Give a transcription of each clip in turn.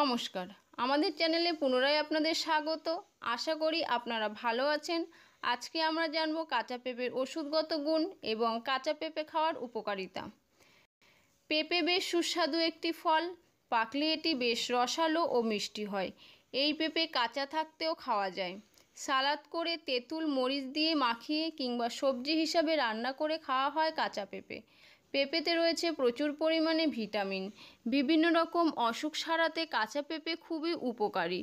নমস্কার আমাদের চ্যানেলে পুনরায় আপনাদের স্বাগত আশা করি আপনারা ভালো আছেন আজকে আমরা জানব কাঁচা পেঁপের ওষুধগত গুণ এবং কাঁচা পেঁপে খাওয়ার উপকারিতা পেঁপে বেশ সুস্বাদু একটি ফল পাকলে এটি বেশ রসালো ও মিষ্টি হয় এই পেঁপে কাঁচা থাকতেও খাওয়া যায় সালাদ করে তেঁতুল মরিচ দিয়ে মাখিয়ে কিংবা সবজি হিসাবে রান্না করে খাওয়া হয় কাঁচা পেঁপে পেঁপেতে রয়েছে প্রচুর পরিমাণে ভিটামিন বিভিন্ন রকম অসুখ সারাতে কাঁচা পেঁপে খুবই উপকারী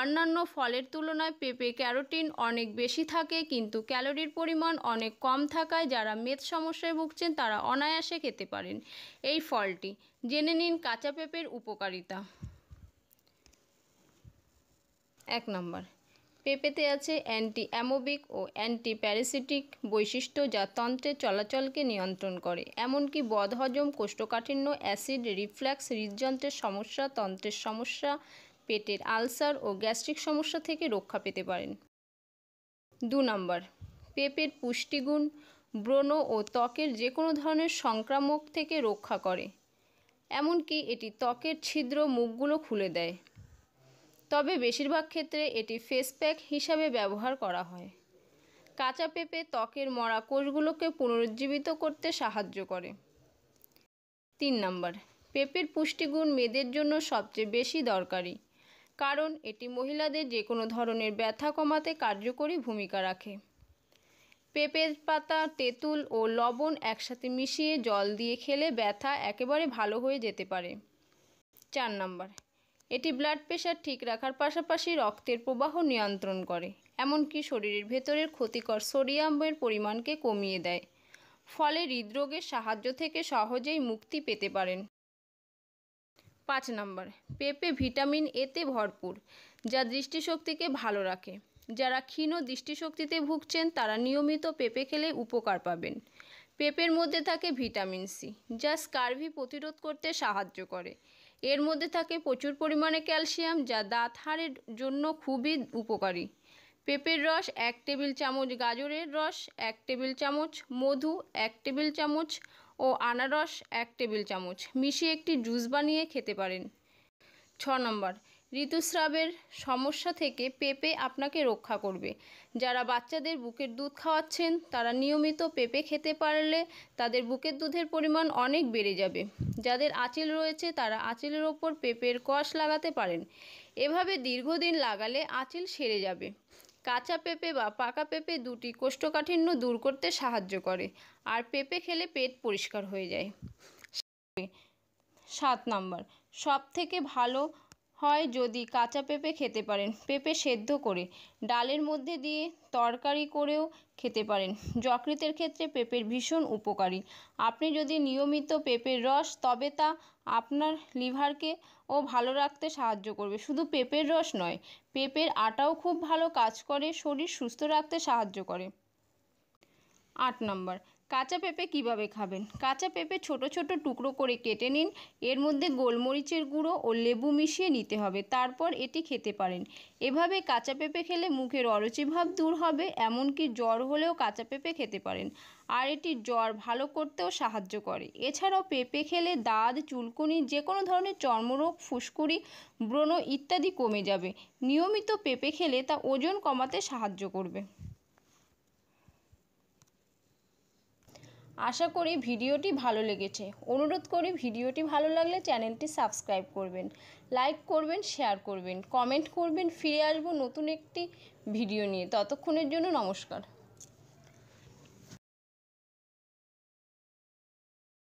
অন্যান্য ফলের তুলনায় পেঁপে ক্যারোটিন অনেক বেশি থাকে কিন্তু ক্যালোরির পরিমাণ অনেক কম থাকায় যারা মেদ সমস্যায় ভুগছেন তারা অনায়াসে খেতে পারেন এই ফলটি জেনে নিন কাঁচা পেঁপের উপকারিতা এক নম্বর পেঁপেতে আছে অ্যান্টি অ্যামোবিক ও অ্যান্টি প্যারাসিটিক বৈশিষ্ট্য যা তন্ত্রের চলাচলকে নিয়ন্ত্রণ করে এমনকি বদহজম কোষ্ঠকাঠিন্য অ্যাসিড রিফ্ল্যাক্স হৃদযন্ত্রের সমস্যা তন্ত্রের সমস্যা পেটের আলসার ও গ্যাস্ট্রিক সমস্যা থেকে রক্ষা পেতে পারেন দু নম্বর পেঁপের পুষ্টিগুণ ব্রণ ও ত্বকের যে কোনো ধরনের সংক্রামক থেকে রক্ষা করে এমনকি এটি ত্বকের ছিদ্র মুখগুলো খুলে দেয় তবে বেশিরভাগ ক্ষেত্রে এটি ফেস প্যাক হিসাবে ব্যবহার করা হয় কাঁচা পেঁপে ত্বকের মরা কোষগুলোকে পুনরুজ্জীবিত করতে সাহায্য করে তিন নম্বর পেঁপের পুষ্টিগুণ মেয়েদের জন্য সবচেয়ে বেশি দরকারি কারণ এটি মহিলাদের যে কোনো ধরনের ব্যথা কমাতে কার্যকরী ভূমিকা রাখে পেঁপের পাতা তেঁতুল ও লবণ একসাথে মিশিয়ে জল দিয়ে খেলে ব্যথা একেবারে ভালো হয়ে যেতে পারে চার নম্বর এটি ব্লাড প্রেশার ঠিক রাখার পাশাপাশি রক্তের প্রবাহ নিয়ন্ত্রণ করে এমনকি শরীরের ভেতরের ক্ষতিকর সোডিয়ামের পরিমাণকে কমিয়ে দেয় ফলে হৃদরোগের সাহায্য থেকে সহজেই মুক্তি পেতে পারেন পাঁচ নম্বর পেঁপে ভিটামিন এতে ভরপুর যা দৃষ্টিশক্তিকে ভালো রাখে যারা ক্ষীণ দৃষ্টিশক্তিতে ভুগছেন তারা নিয়মিত পেঁপে খেলে উপকার পাবেন পেঁপের মধ্যে থাকে ভিটামিন সি যা স্কার্ভি প্রতিরোধ করতে সাহায্য করে এর মধ্যে থাকে প্রচুর পরিমাণে ক্যালসিয়াম যা দাঁত হাড়ের জন্য খুবই উপকারী পেঁপের রস এক টেবিল চামচ গাজরের রস এক টেবিল চামচ মধু এক টেবিল চামচ ও আনারস এক টেবিল চামচ মিশিয়ে একটি জুস বানিয়ে খেতে পারেন ছ নম্বর ঋতুস্রাবের সমস্যা থেকে পেঁপে আপনাকে রক্ষা করবে যারা বাচ্চাদের বুকের দুধ খাওয়াচ্ছেন তারা নিয়মিত পেঁপে খেতে পারলে তাদের বুকের দুধের পরিমাণ অনেক বেড়ে যাবে যাদের আঁচিল রয়েছে তারা আঁচিলের ওপর পেঁপের কষ লাগাতে পারেন এভাবে দীর্ঘদিন লাগালে আঁচিল সেরে যাবে কাঁচা পেঁপে বা পাকা পেঁপে দুটি কোষ্ঠকাঠিন্য দূর করতে সাহায্য করে আর পেঁপে খেলে পেট পরিষ্কার হয়ে যায় সাত নম্বর সব থেকে ভালো হয় যদি কাঁচা পেঁপে খেতে পারেন পেঁপে সেদ্ধ করে ডালের মধ্যে দিয়ে তরকারি করেও খেতে পারেন যকৃতের ক্ষেত্রে পেঁপের ভীষণ উপকারী আপনি যদি নিয়মিত পেঁপের রস তবে তা আপনার লিভারকে ও ভালো রাখতে সাহায্য করবে শুধু পেঁপের রস নয় পেঁপের আটাও খুব ভালো কাজ করে শরীর সুস্থ রাখতে সাহায্য করে আট নম্বর কাঁচা পেঁপে কিভাবে খাবেন কাঁচা পেঁপে ছোট ছোট টুকরো করে কেটে নিন এর মধ্যে গোলমরিচের গুঁড়ো ও লেবু মিশিয়ে নিতে হবে তারপর এটি খেতে পারেন এভাবে কাঁচা পেঁপে খেলে মুখের অরুচিভাব দূর হবে এমনকি জ্বর হলেও কাঁচা পেঁপে খেতে পারেন আর এটি জ্বর ভালো করতেও সাহায্য করে এছাড়াও পেঁপে খেলে দাঁত চুলকুনি যে কোনো ধরনের চর্মরোগ ফুসকুড়ি ব্রণ ইত্যাদি কমে যাবে নিয়মিত পেঁপে খেলে তা ওজন কমাতে সাহায্য করবে আশা করি ভিডিওটি ভালো লেগেছে অনুরোধ করি ভিডিওটি ভালো লাগলে চ্যানেলটি সাবস্ক্রাইব করবেন লাইক করবেন শেয়ার করবেন কমেন্ট করবেন ফিরে আসবো নতুন একটি ভিডিও নিয়ে ততক্ষণের জন্য নমস্কার